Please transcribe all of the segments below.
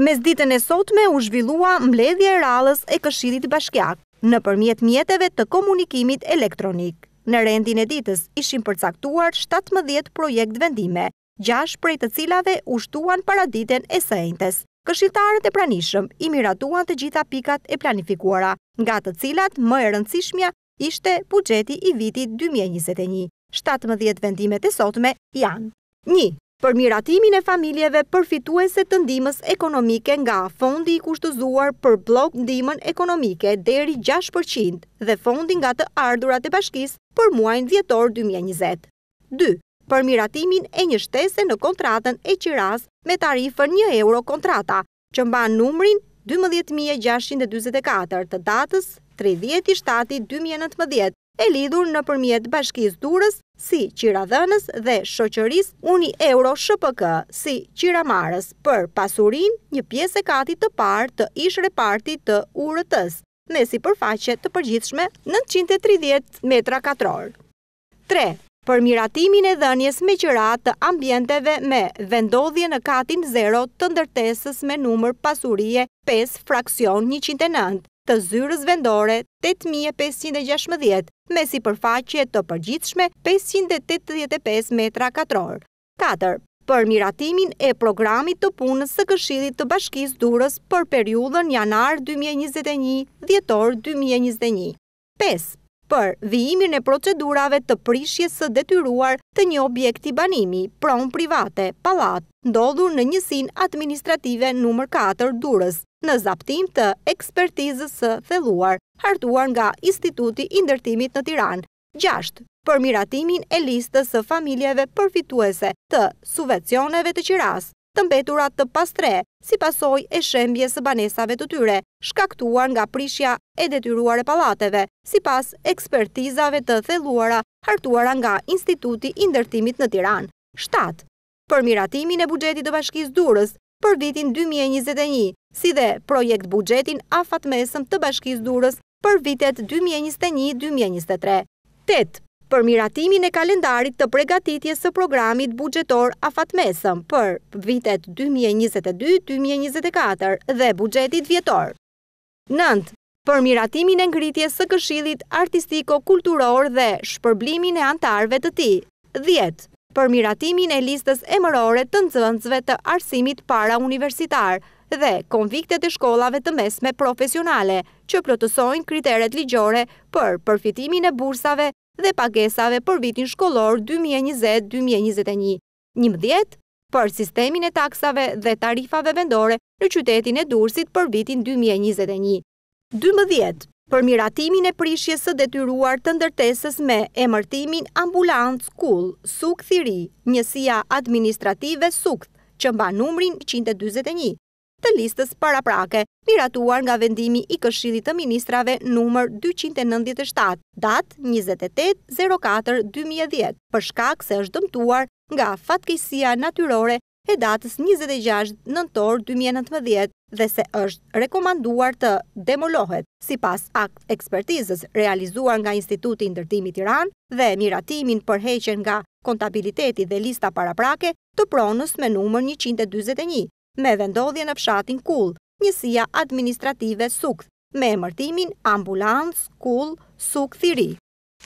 Mes ditën e sotme u zhvillua mbledhje e rallës e Këshillit Bashkiak nëpërmjet mjeteve të komunikimit elektronik. Në rendin e ditës ishin përcaktuar 17 projekt vendime, 6 prej të cilave u shtuan para ditën e sëntes. Këshilltarët e pranishëm i miratuan të gjitha pikat e planifikuara, nga të cilat më e rëndësishmja ishte buxheti i vitit 2021. 17 vendimet e sotme janë: 1 për miratimin e familjeve përfituese të ndimës ekonomike nga fondi i kushtëzuar për blok ndimën ekonomike deri 6% dhe fondi nga të ardurat e bashkis për muajnë vjetor 2020. 2. Për miratimin e një shtese në kontratën e qiras me tarifën 1 euro kontrata, që mba numrin 12.624 të datës 37.2019, e lidur në përmjet bashkis durës si qira dhenës dhe shoqëris uni euro shpk si qira marës për pasurin një pjesë e kati të parë të ish reparti të urëtës, me si përfaqe të përgjithshme 930 metra katror. 3 për miratimin e dhenjes me qiratë të ambjenteve me vendodhje në katin 0 të ndërtesës me numër pasurie 5 fraksion 109 të zyrës vendore 8.516 me si përfaqje të përgjithshme 585 metra katror. 4. Për miratimin e programit të punës së këshilit të bashkis durës për periudën janar 2021-djetor 2021. 5 për vijimin e procedurave të prishjes së detyruar të një objekti banimi, pronë private, palat, ndodhur në njësin administrative nëmër 4 durës, në zaptim të ekspertizës së theluar, hartuar nga Instituti Indertimit në Tiran. 6. Për miratimin e listës së familjeve përfituese të suvecioneve të qiras, të mbeturat të pastre, si pasoj e shembje së banesave të tyre, shkaktuar nga prishja e detyruare palateve, si pas ekspertizave të theluara hartuara nga Instituti Indertimit në Tiran. 7. Për miratimin e bugjetit të bashkis durës për vitin 2021, si dhe projekt bugjetin a fatmesëm të bashkis durës për vitet 2021-2023. 8 për miratimin e kalendarit të pregatitje së programit bugjetor a fatmesëm për vitet 2022-2024 dhe bugjetit vjetor. 9. Për miratimin e ngritje së këshilit artistiko-kulturor dhe shpërblimin e antarve të ti. 10. Për miratimin e listës emërore të nëzëndzve të arsimit para universitar dhe konviktet e shkollave të mesme profesionale që plotësojnë kriteret ligjore për përfitimin e bursave dhe pagesave për vitin shkolor 2020-2021. Një mëdjet për sistemin e taksave dhe tarifave vendore në qytetin e dursit për vitin 2021. Dë më për miratimin e prishjes së detyruar të ndërtesës me emërtimin Ambulant School Sukthiri, njësia administrative Sukth, që mba numrin 121 të listës paraprake, miratuar nga vendimi i këshillit të ministrave numër 297, datë 28.04.2010, për shkak se është dëmtuar nga fatkesia natyrore e datës 26 nëntor 2019 dhe se është rekomanduar të demolohet si pas akt ekspertizës realizuar nga Instituti Ndërtimi Tiran dhe miratimin përheqen nga kontabiliteti dhe lista paraprake të pronës me numër 121 me vendodhje në fshatin Kull, njësia administrative Sukth, me emërtimin Ambulans, Kull, Sukth i Ri.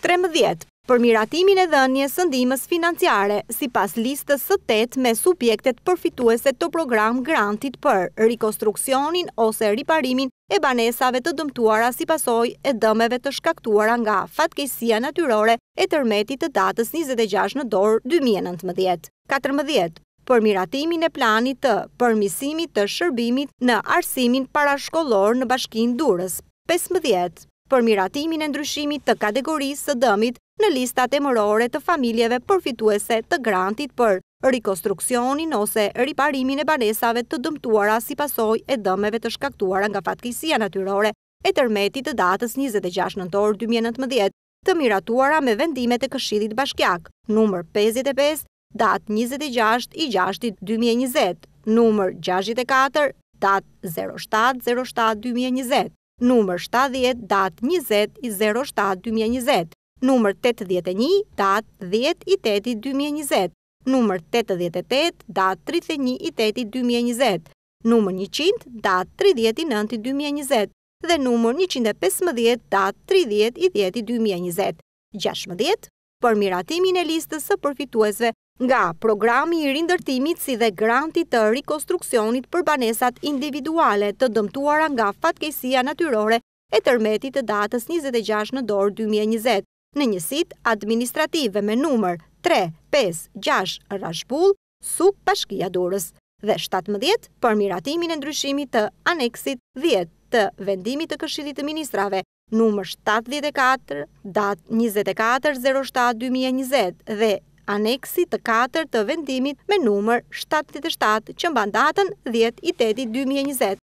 13. Përmiratimin e dhenje sëndimës financiare, si pas listës së me subjektet përfituese të program grantit për rikonstruksionin ose riparimin e banesave të dëmtuara si pasoj e dëmeve të shkaktuara nga fatkesia natyrore e tërmetit të datës 26 në dorë 2019. 14 për miratimin e planit të përmisimit të shërbimit në arsimin parashkollor në bashkin durës. 15. Për miratimin e ndryshimit të kategorisë së dëmit në listat e mërore të familjeve përfituese të grantit për rikonstruksionin ose riparimin e banesave të dëmtuara si pasoj e dëmeve të shkaktuara nga fatkisia natyrore e tërmetit të datës 26 nëntor 2019 të miratuara me vendimet e këshidit bashkjak, numër 55, datë 26 i 6 numër 64, datë 07-07-2020, numër 70, datë 20 i 07-2020, numër 81, datë 10 i 8 i 2020, numër 88, datë 31 i 8 i 2020, numër 100, datë 30 i 9 i 2020, dhe numër 115 datë 30 i 10 i 2020. 16. Për miratimin e listës së përfituesve nga programi i rindërtimit si dhe grantit të rekonstruksionit për banesat individuale të dëmtuara nga fatkesia natyrore e tërmetit të datës 26 në dorë 2020 në njësit administrative me numër 356 Rashbul, Suk Pashkia Durës dhe 17 për miratimin e ndryshimit të aneksit 10 të vendimit të këshillit të ministrave numër 74 datë 24.07.2020 dhe aneksi të 4 të vendimit me numër 77 që mban datën 10 i 8 2020.